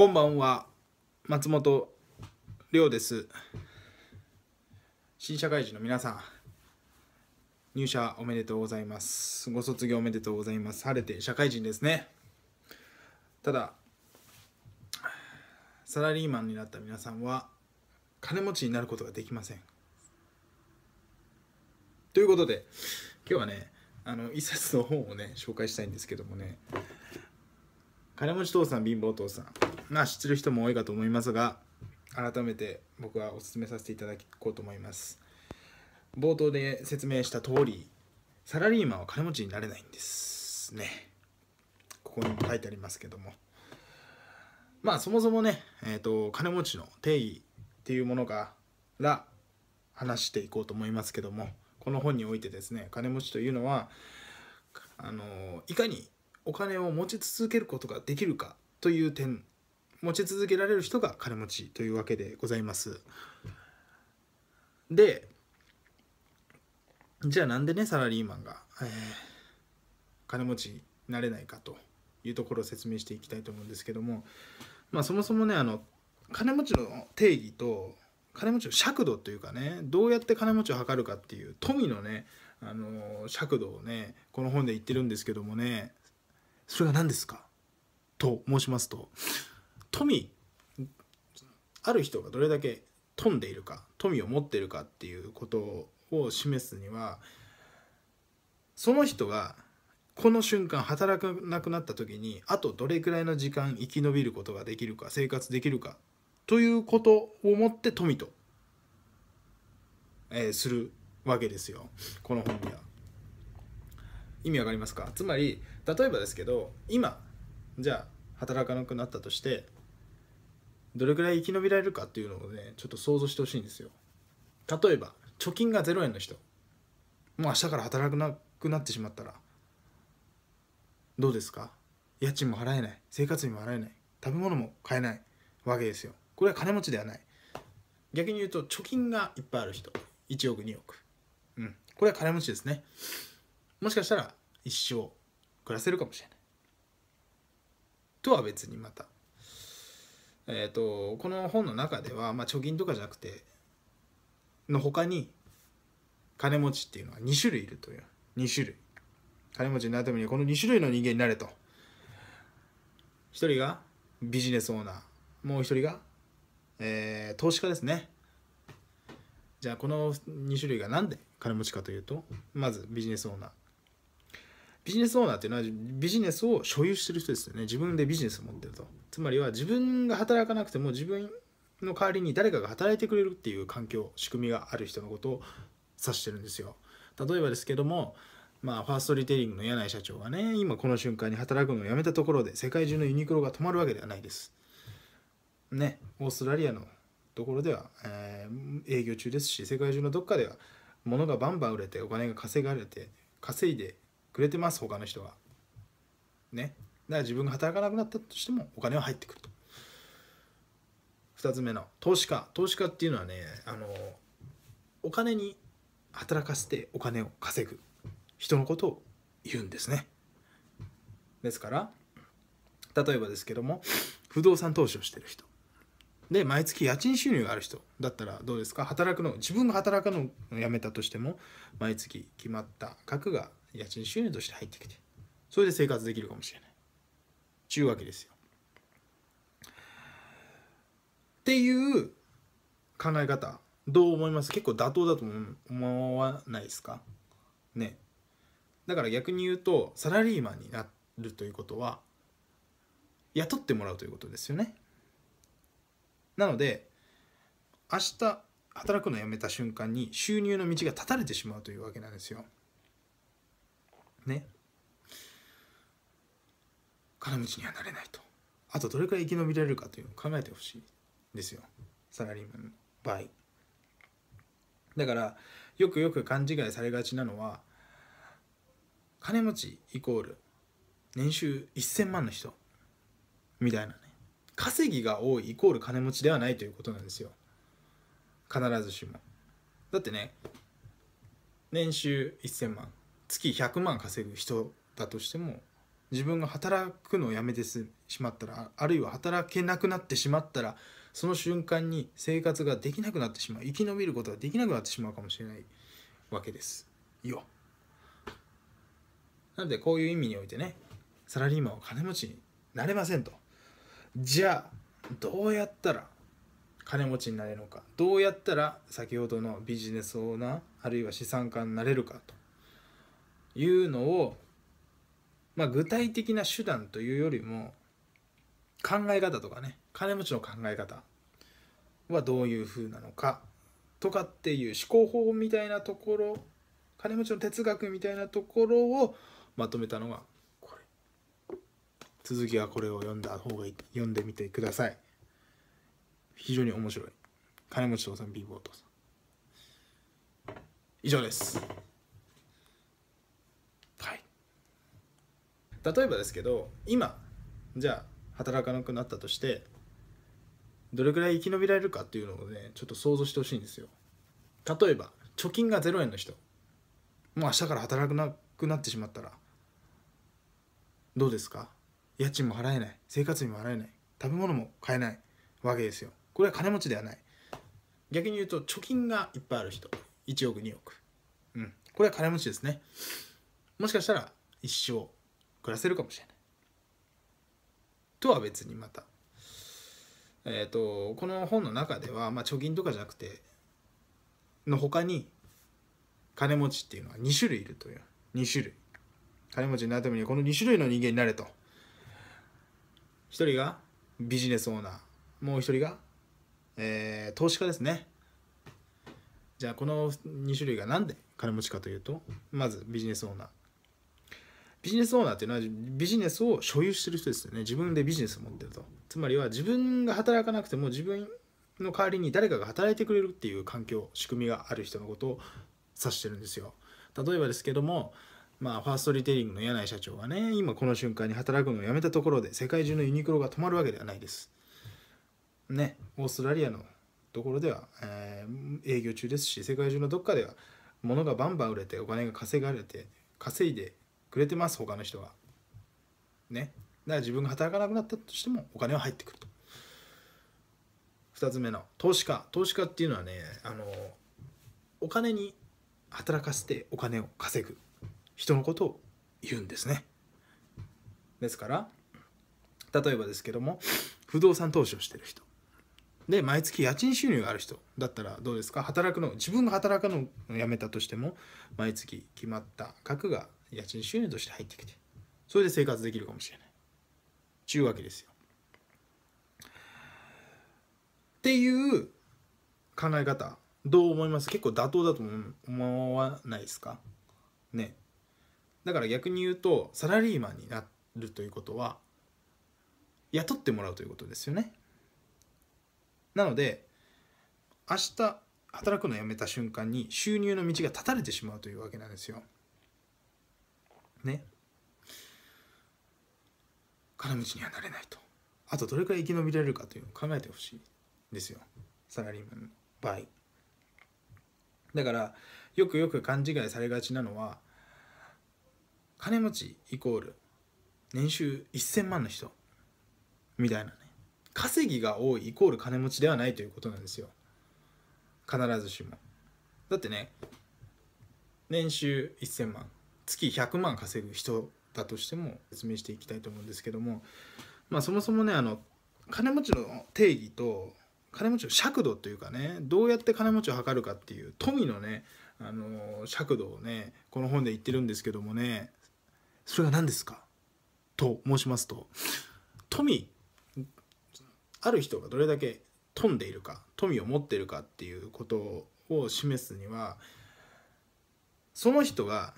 こんばんは松本亮です新社会人の皆さん入社おめでとうございますご卒業おめでとうございます晴れて社会人ですねただサラリーマンになった皆さんは金持ちになることができませんということで今日はねあの一冊の本をね紹介したいんですけどもね金持ち父さん貧乏父さんまあ知ってる人も多いかと思いますが改めて僕はお勧めさせていただこうと思います冒頭で説明した通りサラリーマンは金持ちになれないんですねここに書いてありますけどもまあそもそもね、えーと、と金持ちの定義っていうものから話していこうと思いますけどもこの本においてですね金持ちというのはあのいかにお金を持ち続けることができるかという点持ち続けられる人が金持ちというわけでございます。でじゃあなんでねサラリーマンが、えー、金持ちになれないかというところを説明していきたいと思うんですけども、まあ、そもそもねあの金持ちの定義と金持ちの尺度というかねどうやって金持ちを測るかっていう富のねあの尺度をねこの本で言ってるんですけどもねそれが何ですかと申しますと富ある人がどれだけ富んでいるか富を持っているかっていうことを示すにはその人がこの瞬間働かなくなった時にあとどれくらいの時間生き延びることができるか生活できるかということをもって富と、えー、するわけですよこの本には。意味わかりますかつまり例えばですけど今じゃあ働かなくなったとしてどれくらい生き延びられるかっていうのをねちょっと想像してほしいんですよ例えば貯金が0円の人もう明日から働くなくなってしまったらどうですか家賃も払えない生活費も払えない食べ物も買えないわけですよこれは金持ちではない逆に言うと貯金がいっぱいある人1億2億うんこれは金持ちですねもしかしたら一生暮らせるかもしれないとは別にまたえーと、この本の中では、まあ、貯金とかじゃなくてのほかに金持ちっていうのは2種類いるという2種類金持ちになるためにこの2種類の人間になれと1人がビジネスオーナーもう1人が、えー、投資家ですねじゃあこの2種類が何で金持ちかというとまずビジネスオーナービジネスオーナーっていうのはビジネスを所有してる人ですよね自分でビジネスを持ってるとつまりは自分が働かなくても自分の代わりに誰かが働いてくれるっていう環境仕組みがある人のことを指してるんですよ例えばですけどもまあ、ファーストリテイリングの柳井社長はね、今この瞬間に働くのをやめたところで、世界中のユニクロが止まるわけではないです。ね、オーストラリアのところでは、えー、営業中ですし、世界中のどっかでは、物がバンバン売れて、お金が稼がれて、稼いでくれてます、他の人は。ね、だから自分が働かなくなったとしてもお金は入ってくると。2つ目の投資家投資家っていうのはねあのお金に働かせてお金を稼ぐ人のことを言うんですねですから例えばですけども不動産投資をしてる人で毎月家賃収入がある人だったらどうですか働くの自分が働くのをやめたとしても毎月決まった額が家賃収入として入ってきてそれで生活できるかもしれないちゅうわけですよ。っていう考え方どう思います結構妥当だと思わないですかねだから逆に言うとサラリーマンになるということは雇ってもらうということですよねなので明日働くのをやめた瞬間に収入の道が断たれてしまうというわけなんですよね金持ちにはなれないとあとどれくらい生き延びられるかというのを考えてほしいですよサラリーマンの場合だからよくよく勘違いされがちなのは金持ちイコール年収1000万の人みたいなね稼ぎが多いイコール金持ちではないということなんですよ必ずしもだってね年収1000万月100万稼ぐ人だとしても自分が働くのをやめてしまったらあるいは働けなくなってしまったらその瞬間に生活ができなくなってしまう生き延びることができなくなってしまうかもしれないわけですよ。なのでこういう意味においてねサラリーマンは金持ちになれませんと。じゃあどうやったら金持ちになれるのかどうやったら先ほどのビジネスオーナーあるいは資産家になれるかというのをまあ、具体的な手段というよりも考え方とかね金持ちの考え方はどういう風なのかとかっていう思考法みたいなところ金持ちの哲学みたいなところをまとめたのがこれ続きはこれを読んだ方がいい読んでみてください非常に面白い金持ち父さんボートさん以上です例えばですけど今じゃあ働かなくなったとしてどれくらい生き延びられるかっていうのをねちょっと想像してほしいんですよ例えば貯金が0円の人もう明日から働くなくなってしまったらどうですか家賃も払えない生活費も払えない食べ物も買えないわけですよこれは金持ちではない逆に言うと貯金がいっぱいある人1億2億うんこれは金持ちですねもしかしたら一生らせるかもしれない。とは別にまた。えっ、ー、とこの本の中では、まあ、貯金とかじゃなくての他に金持ちっていうのは2種類いるという2種類金持ちになるためにはこの2種類の人間になれと1人がビジネスオーナーもう1人が、えー、投資家ですねじゃあこの2種類が何で金持ちかというとまずビジネスオーナービジネスオーナーっていうのはビジネスを所有してる人ですよね自分でビジネスを持ってるとつまりは自分が働かなくても自分の代わりに誰かが働いてくれるっていう環境仕組みがある人のことを指してるんですよ例えばですけどもまあ、ファーストリテイリングの柳井社長がね、今この瞬間に働くのをやめたところで、世界中のユニクロが止まるわけではないです。ね、オーストラリアのところでは、えー、営業中ですし、世界中のどっかでは、物がバンバン売れて、お金が稼がれて、稼いで、くれてます他の人がねだから自分が働かなくなったとしてもお金は入ってくると2つ目の投資家投資家っていうのはねあのお金に働かせてお金を稼ぐ人のことを言うんですねですから例えばですけども不動産投資をしてる人で毎月家賃収入がある人だったらどうですか働くの自分が働くのをやめたとしても毎月決まった額が家賃収入として入ってきてそれで生活できるかもしれないちゅうわけですよ。っていう考え方どう思います結構妥当だと思わないですかねだから逆に言うとサラリーマンになるということは雇ってもらうということですよねなので明日働くのをやめた瞬間に収入の道が断たれてしまうというわけなんですよね金持ちにはなれないとあとどれくらい生き延びられるかというのを考えてほしいですよサラリーマンの場合だからよくよく勘違いされがちなのは金持ちイコール年収1000万の人みたいなね稼ぎが多いイコール金持ちではないということなんですよ必ずしもだってね年収1000万月100万稼ぐ人だとしても説明していきたいと思うんですけども、まあ、そもそもねあの金持ちの定義と金持ちの尺度というかねどうやって金持ちを測るかっていう富のねあの尺度をねこの本で言ってるんですけどもねそれは何ですかと申しますと富ある人がどれだけ富んでいるか富を持っているかっていうことを示すにはその人が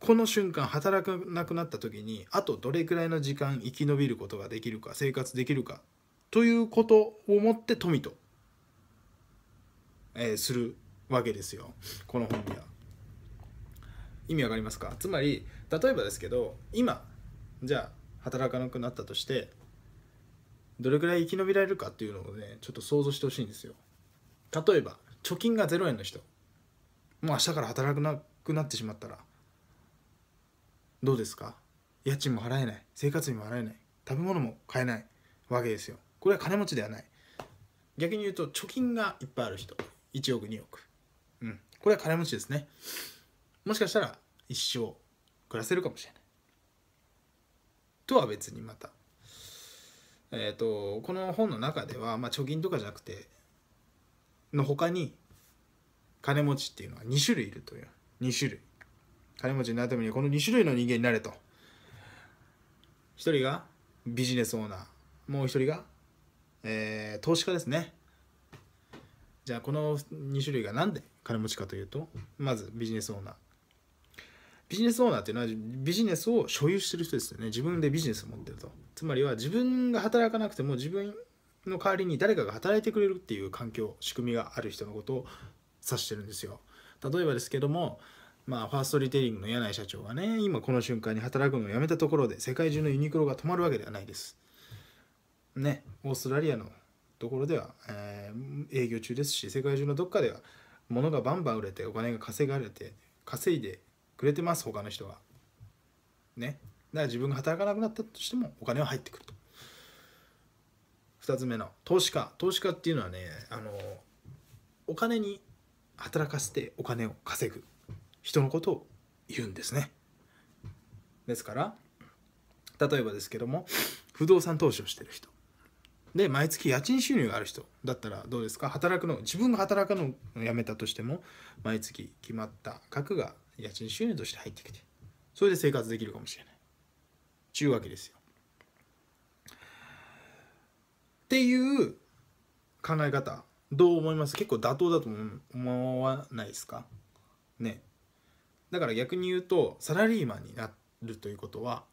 この瞬間働かなくなった時にあとどれくらいの時間生き延びることができるか生活できるかということをもって富と、えー、するわけですよこの本には。意味わかりますかつまり例えばですけど今じゃあ働かなくなったとしてどれくらい生き延びられるかっていうのをねちょっと想像してほしいんですよ。例えば貯金が0円の人もう明日から働かなくなってしまったらどうですか家賃も払えない生活費も払えない食べ物も買えないわけですよこれは金持ちではない逆に言うと貯金がいっぱいある人1億2億うんこれは金持ちですねもしかしたら一生暮らせるかもしれないとは別にまたえっ、ー、とこの本の中では、まあ、貯金とかじゃなくての他に金持ちっていうのは2種類いるという2種類金持ちになるためにこの2種類の人間になれと1人がビジネスオーナーもう1人が、えー、投資家ですねじゃあこの2種類が何で金持ちかというとまずビジネスオーナービジネスオーナーっていうのはビジネスを所有してる人ですよね自分でビジネスを持ってるとつまりは自分が働かなくても自分の代わりに誰かが働いてくれるっていう環境仕組みがある人のことを指してるんですよ例えばですけどもまあ、ファーストリテイリングの柳井社長がね、今この瞬間に働くのをやめたところで、世界中のユニクロが止まるわけではないです。ね、オーストラリアのところでは、えー、営業中ですし、世界中のどっかでは、物がバンバン売れて、お金が稼がれて、稼いでくれてます、他の人が。ね。だから自分が働かなくなったとしても、お金は入ってくると。二つ目の、投資家。投資家っていうのはね、あの、お金に働かせてお金を稼ぐ。人のことを言うんですねですから例えばですけども不動産投資をしてる人で毎月家賃収入がある人だったらどうですか働くの自分が働くのをやめたとしても毎月決まった額が家賃収入として入ってきてそれで生活できるかもしれないちゅうわけですよ。っていう考え方どう思います結構妥当だと思わないですかねだから逆に言うとサラリーマンになるということは